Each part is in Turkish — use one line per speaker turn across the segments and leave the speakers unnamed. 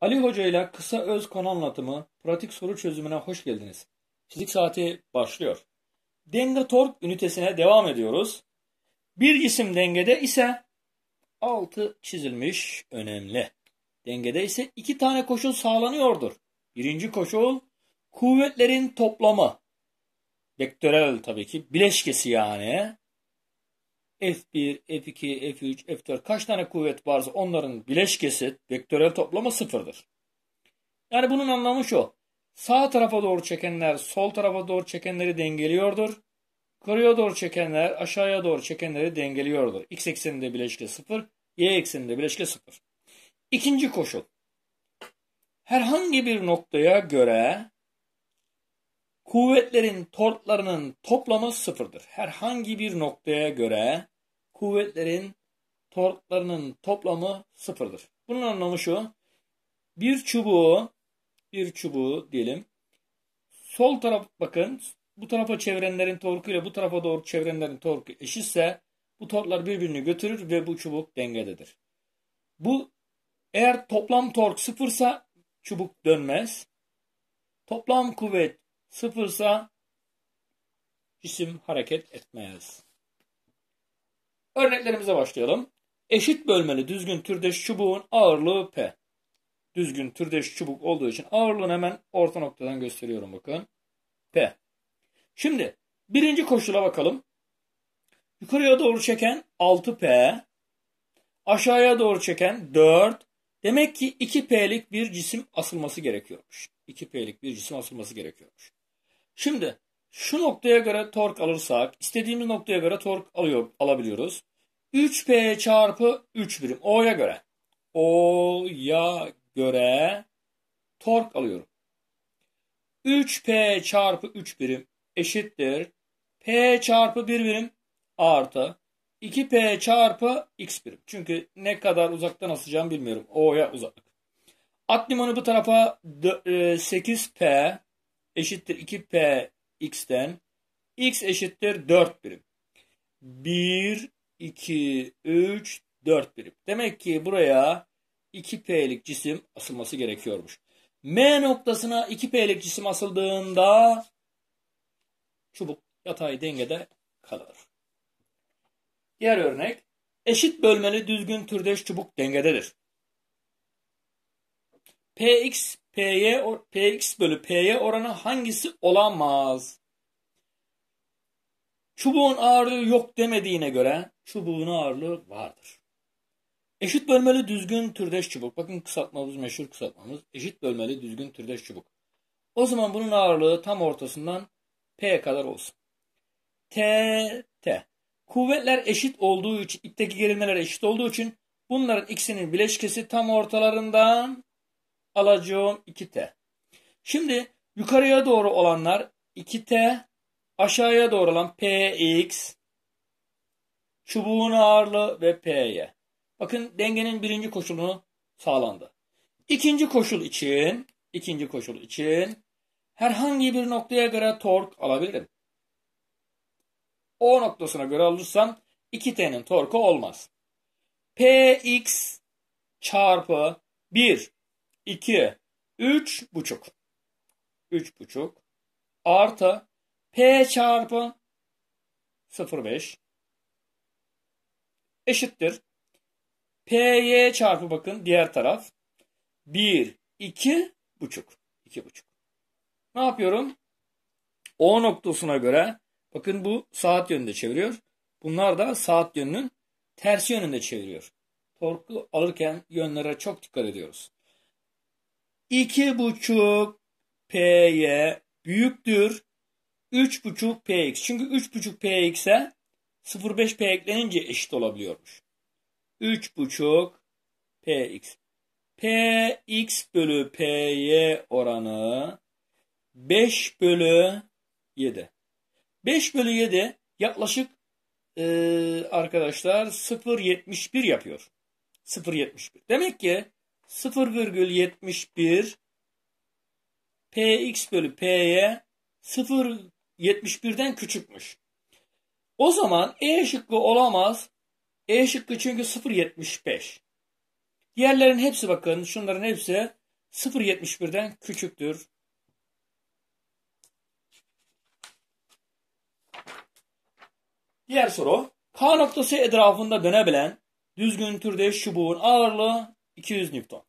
Ali Hoca ile kısa öz konu anlatımı, pratik soru çözümüne hoş geldiniz. Fizik saati başlıyor. Denge tork ünitesine devam ediyoruz. Bir cisim dengede ise altı çizilmiş önemli. Dengede ise iki tane koşul sağlanıyordur. Birinci koşul kuvvetlerin toplamı. Vektörel tabii ki bileşkesi yani. F1, F2, F3, F4 kaç tane kuvvet varsa onların bileşkesi vektörel toplamı sıfırdır. Yani bunun anlamı şu. Sağ tarafa doğru çekenler sol tarafa doğru çekenleri dengeliyordur. Yukarıya doğru çekenler aşağıya doğru çekenleri dengeliyordur. X ekseninde bileşke sıfır, Y ekseninde bileşke sıfır. İkinci koşul. Herhangi bir noktaya göre Kuvvetlerin tortlarının toplamı sıfırdır. Herhangi bir noktaya göre kuvvetlerin tortlarının toplamı sıfırdır. Bunun anlamı şu. Bir çubuğu, bir çubuğu diyelim. Sol taraf bakın bu tarafa çevirenlerin torku ile bu tarafa doğru çevirenlerin torku eşitse bu tortlar birbirini götürür ve bu çubuk dengededir. Bu eğer toplam tork sıfırsa çubuk dönmez. Toplam kuvvet Sıfırsa cisim hareket etmez. Örneklerimize başlayalım. Eşit bölmeli düzgün türdeş çubuğun ağırlığı P. Düzgün türdeş çubuk olduğu için ağırlığını hemen orta noktadan gösteriyorum bakın. P. Şimdi birinci koşula bakalım. Yukarıya doğru çeken 6P, aşağıya doğru çeken 4. Demek ki 2P'lik bir cisim asılması gerekiyormuş. 2P'lik bir cisim asılması gerekiyormuş. Şimdi şu noktaya göre tork alırsak istediğimiz noktaya göre tork alıyor, alabiliyoruz. 3P çarpı 3 birim O'ya göre. O'ya göre tork alıyorum. 3P çarpı 3 birim eşittir. P çarpı 1 birim artı 2P çarpı X birim. Çünkü ne kadar uzaktan asacağım bilmiyorum. O'ya uzaklık. At limanı bu tarafa 8P e, eşittir 2P x'ten x eşittir 4 birim. 1, 2, 3, 4 birim. Demek ki buraya 2P'lik cisim asılması gerekiyormuş. M noktasına 2P'lik cisim asıldığında çubuk yatay dengede kalır. Diğer örnek eşit bölmeli düzgün türdeş çubuk dengededir. Px, Py, Px bölü Py oranı hangisi olamaz? Çubuğun ağırlığı yok demediğine göre çubuğun ağırlığı vardır. Eşit bölmeli düzgün türdeş çubuk. Bakın kısaltmamız meşhur kısaltmamız. Eşit bölmeli düzgün türdeş çubuk. O zaman bunun ağırlığı tam ortasından P kadar olsun. T, T. Kuvvetler eşit olduğu için, ipteki gerilmeler eşit olduğu için bunların ikisinin bileşkesi tam ortalarından alacağım 2T. Şimdi yukarıya doğru olanlar 2T aşağıya doğru olan PX çubuğun ağırlığı ve PY. Bakın dengenin birinci koşulunu sağlandı. İkinci koşul için ikinci koşul için herhangi bir noktaya göre tork alabilirim. O noktasına göre alırsam 2T'nin torku olmaz. Px çarpı 1 2, 3 buçuk. 3 buçuk artı P çarpı 0,5 eşittir. PY çarpı bakın diğer taraf 1, 2 buçuk. 2 buçuk. Ne yapıyorum? O noktasına göre bakın bu saat yönünde çeviriyor. Bunlar da saat yönünün tersi yönünde çeviriyor. Torku alırken yönlere çok dikkat ediyoruz. İki buçuk P'ye büyüktür. Üç buçuk PX. Çünkü üç buçuk PX'e 0,5 P eklenince eşit olabiliyormuş. Üç buçuk PX. PX bölü PY oranı 5 bölü 7. 5 bölü 7 yaklaşık e, arkadaşlar 0.71 yapıyor. 0.71. Demek ki 0,71 px bölü p'ye 0,71'den küçükmüş. O zaman e şıkkı olamaz. E şıkkı çünkü 0,75. Diğerlerin hepsi bakın şunların hepsi 0,71'den küçüktür. Diğer soru. K noktası etrafında dönebilen düzgün türde şubuğun ağırlığı 200 Newton.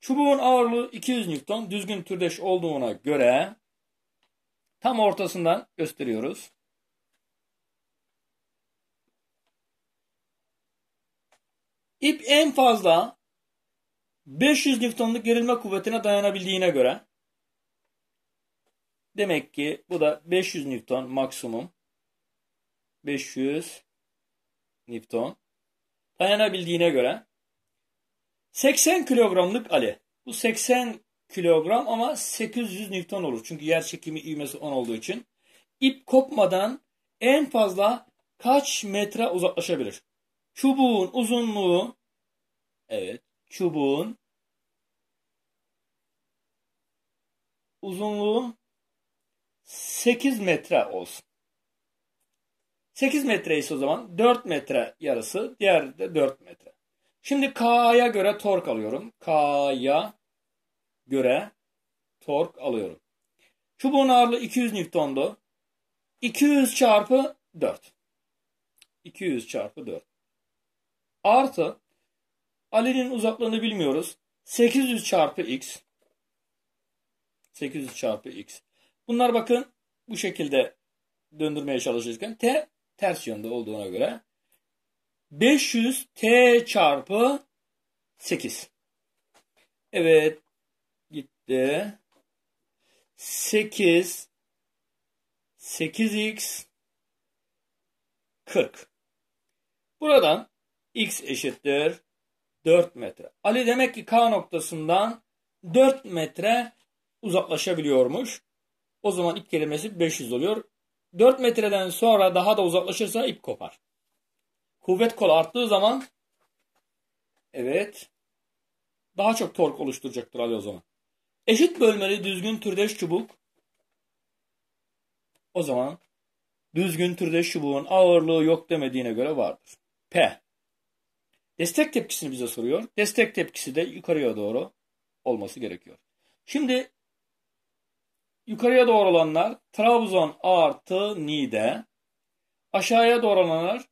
Çubuğun ağırlığı 200 Newton düzgün türdeş olduğuna göre tam ortasından gösteriyoruz. İp en fazla 500 Newton'luk gerilme kuvvetine dayanabildiğine göre demek ki bu da 500 Newton maksimum 500 Newton dayanabildiğine göre 80 kilogramlık ale. Bu 80 kilogram ama 800 Newton olur. Çünkü yer çekimi ivmesi 10 olduğu için. İp kopmadan en fazla kaç metre uzaklaşabilir? Çubuğun uzunluğu evet çubuğun uzunluğu 8 metre olsun. 8 metre ise o zaman 4 metre yarısı, diğer de 4 metre. Şimdi K'ya göre tork alıyorum. K'ya göre tork alıyorum. Çubuğun ağırlığı 200 Newton'du. 200 çarpı 4. 200 çarpı 4. Artı Ali'nin uzaklığını bilmiyoruz. 800 çarpı x. 800 çarpı x. Bunlar bakın bu şekilde döndürmeye çalışırken t ters yönde olduğuna göre 500 T çarpı 8. Evet gitti. 8 8x 40. Buradan x eşittir 4 metre. Ali demek ki K noktasından 4 metre uzaklaşabiliyormuş. O zaman ip kelimesi 500 oluyor. 4 metreden sonra daha da uzaklaşırsa ip kopar. Kuvvet kol arttığı zaman evet daha çok tork oluşturacaktır Ali o zaman. Eşit bölmeli düzgün türdeş çubuk o zaman düzgün türdeş çubuğun ağırlığı yok demediğine göre vardır. P. Destek tepkisini bize soruyor. Destek tepkisi de yukarıya doğru olması gerekiyor. Şimdi yukarıya doğru olanlar Trabzon artı Nide Aşağıya doğru olanlar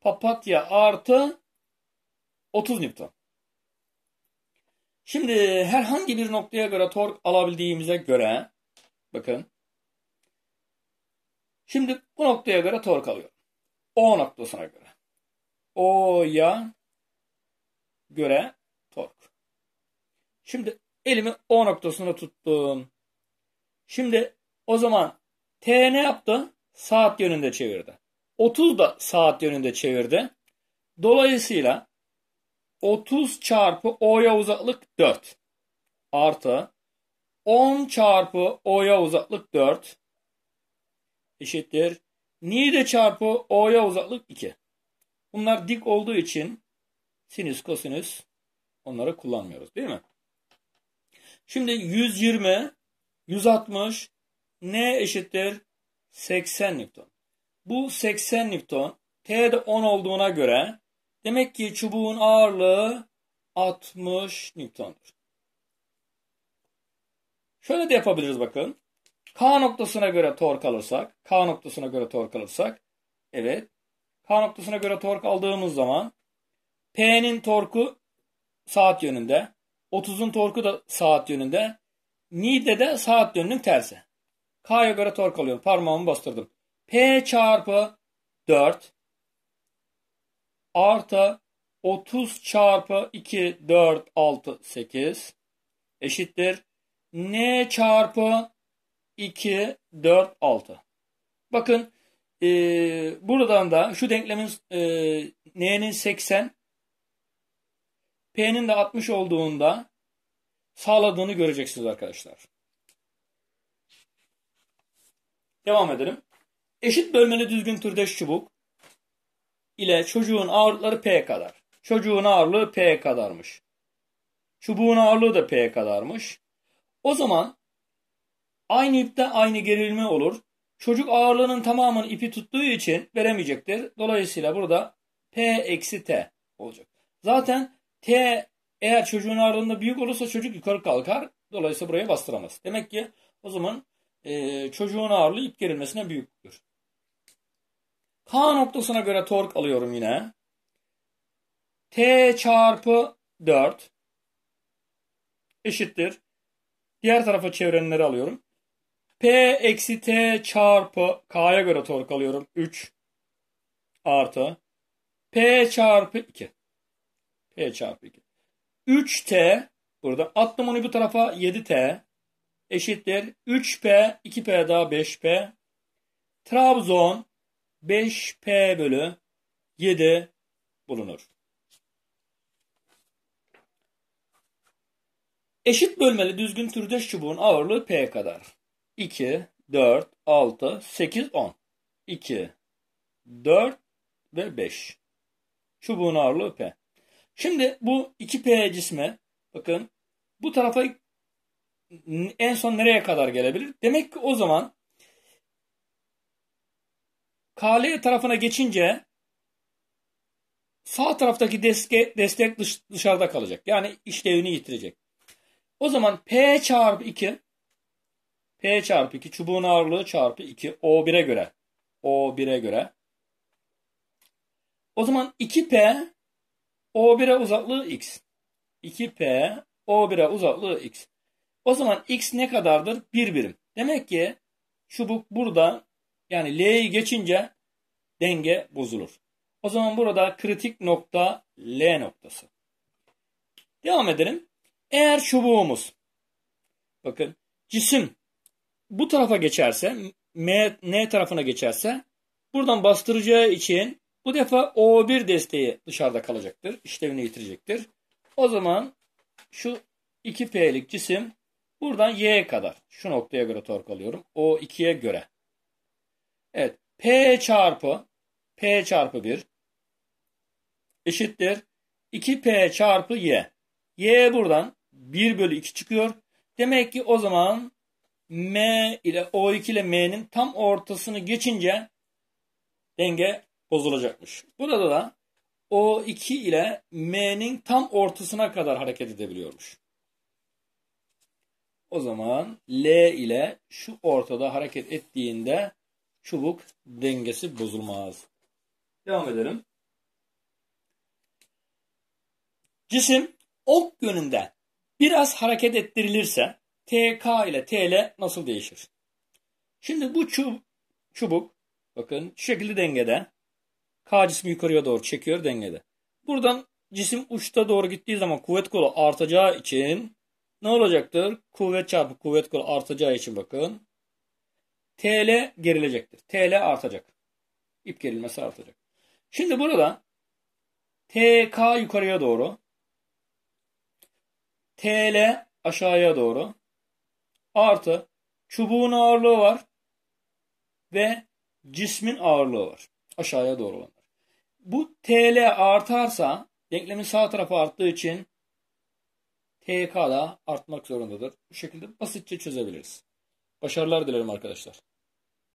papatya artı 30 Newton. Şimdi herhangi bir noktaya göre tork alabildiğimize göre bakın şimdi bu noktaya göre tork alıyorum. O noktasına göre. O'ya göre tork. Şimdi elimi O noktasına tuttum. Şimdi o zaman T ne yaptı? Saat yönünde çevirdi. 30 da saat yönünde çevirdi. Dolayısıyla 30 çarpı O'ya uzaklık 4 artı 10 çarpı O'ya uzaklık 4 eşittir. Nide çarpı O'ya uzaklık 2. Bunlar dik olduğu için sinüs kosinüs onları kullanmıyoruz değil mi? Şimdi 120, 160 n eşittir? 80 Newton. Bu 80 Newton. T de 10 olduğuna göre demek ki çubuğun ağırlığı 60 Newton'dur. Şöyle de yapabiliriz bakın. K noktasına göre tork alırsak, K noktasına göre tork alırsak, evet. K noktasına göre tork aldığımız zaman P'nin torku saat yönünde, 30'un torku da saat yönünde, N'de de saat yönünün tersi. K'ya göre tork alıyorum. Parmağımı bastırdım. P çarpı 4 artı 30 çarpı 2, 4, 6, 8 eşittir. N çarpı 2, 4, 6. Bakın e, buradan da şu denklemin e, N'nin 80, P'nin de 60 olduğunda sağladığını göreceksiniz arkadaşlar. Devam edelim. Eşit bölmeli düzgün türdeş çubuk ile çocuğun ağırlıkları P kadar. Çocuğun ağırlığı P kadarmış. Çubuğun ağırlığı da P kadarmış. O zaman aynı ipte aynı gerilme olur. Çocuk ağırlığının tamamını ipi tuttuğu için veremeyecektir. Dolayısıyla burada P eksi T olacak. Zaten T eğer çocuğun ağırlığında büyük olursa çocuk yukarı kalkar. Dolayısıyla buraya bastıramaz. Demek ki o zaman e, çocuğun ağırlığı ip gerilmesine büyüktür. K noktasına göre tork alıyorum yine. T çarpı 4 eşittir. Diğer tarafa çevrenleri alıyorum. P eksi T çarpı K'ya göre tork alıyorum. 3 artı P çarpı 2. P çarpı 2. 3T burada attım onu bir tarafa 7T eşittir. 3P 2P daha 5P Trabzon 5P bölü 7 bulunur. Eşit bölmeli düzgün türdeş çubuğun ağırlığı P kadar. 2, 4, 6, 8, 10. 2, 4 ve 5. Çubuğun ağırlığı P. Şimdi bu 2P cisme bakın bu tarafa en son nereye kadar gelebilir? Demek ki o zaman Kale tarafına geçince sağ taraftaki deske, destek dış, dışarıda kalacak. Yani işlevini yitirecek. O zaman P çarpı 2 P çarpı 2 çubuğun ağırlığı çarpı 2 O1'e göre O1'e göre o zaman 2P O1'e uzaklığı X 2P O1'e uzaklığı X o zaman X ne kadardır? 1 birim. Demek ki çubuk burada yani L'yi geçince denge bozulur. O zaman burada kritik nokta L noktası. Devam edelim. Eğer çubuğumuz bakın cisim bu tarafa geçerse M, N tarafına geçerse buradan bastıracağı için bu defa O1 desteği dışarıda kalacaktır. İşlevini yitirecektir. O zaman şu 2P'lik cisim buradan Y'ye kadar şu noktaya göre tork alıyorum. O2'ye göre Evet. P çarpı P çarpı 1 eşittir. 2P çarpı Y. Y buradan 1 bölü 2 çıkıyor. Demek ki o zaman M ile O2 ile M'nin tam ortasını geçince denge bozulacakmış. Burada da O2 ile M'nin tam ortasına kadar hareket edebiliyormuş. O zaman L ile şu ortada hareket ettiğinde çubuk dengesi bozulmaz. Devam edelim. Cisim ok yönünden biraz hareket ettirilirse TK ile TL nasıl değişir? Şimdi bu çub çubuk bakın şu şekilde dengede. K cismi yukarıya doğru çekiyor dengede. Buradan cisim uçta doğru gittiği zaman kuvvet kolu artacağı için ne olacaktır? Kuvvet çarpı kuvvet kolu artacağı için bakın TL gerilecektir. TL artacak. İp gerilmesi artacak. Şimdi burada TK yukarıya doğru, TL aşağıya doğru artı çubuğun ağırlığı var ve cismin ağırlığı var. Aşağıya doğru olanlar. Bu TL artarsa denklemin sağ tarafı arttığı için TK da artmak zorundadır. Bu şekilde basitçe çözebiliriz. Başarılar dilerim arkadaşlar.